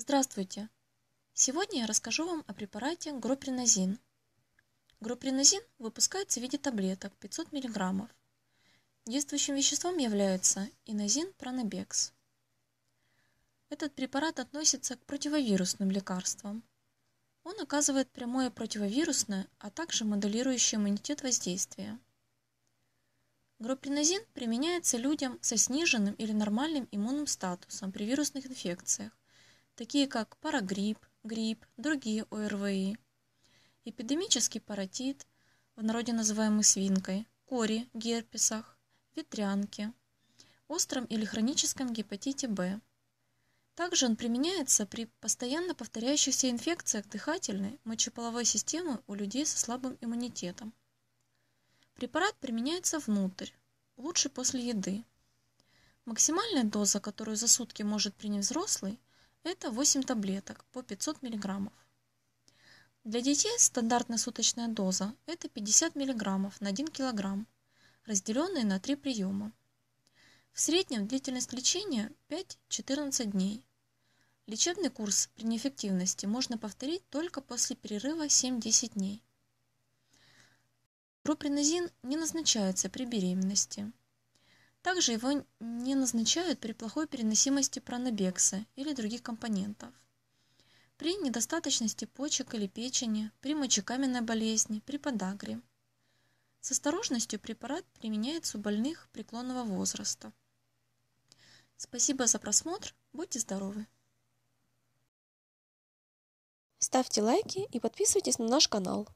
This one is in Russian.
Здравствуйте! Сегодня я расскажу вам о препарате гропринозин. Гропринозин выпускается в виде таблеток 500 мг. Действующим веществом является инозин пронобекс. Этот препарат относится к противовирусным лекарствам. Он оказывает прямое противовирусное, а также моделирующее иммунитет воздействие. Гропринозин применяется людям со сниженным или нормальным иммунным статусом при вирусных инфекциях, такие как парагрипп, грипп, другие ОРВИ, эпидемический паротит, в народе называемый свинкой, кори, герпесах, ветрянке, остром или хроническом гепатите Б. Также он применяется при постоянно повторяющихся инфекциях дыхательной, мочеполовой системы у людей со слабым иммунитетом. Препарат применяется внутрь, лучше после еды. Максимальная доза, которую за сутки может принять взрослый, это 8 таблеток по 500 мг. Для детей стандартная суточная доза – это 50 мг на 1 кг, разделенные на 3 приема. В среднем длительность лечения 5-14 дней. Лечебный курс при неэффективности можно повторить только после перерыва 7-10 дней. Пропринозин не назначается при беременности. Также его не назначают при плохой переносимости пранобекса или других компонентов. При недостаточности почек или печени, при мочекаменной болезни, при подагре. С осторожностью препарат применяется у больных преклонного возраста. Спасибо за просмотр. Будьте здоровы! Ставьте лайки и подписывайтесь на наш канал.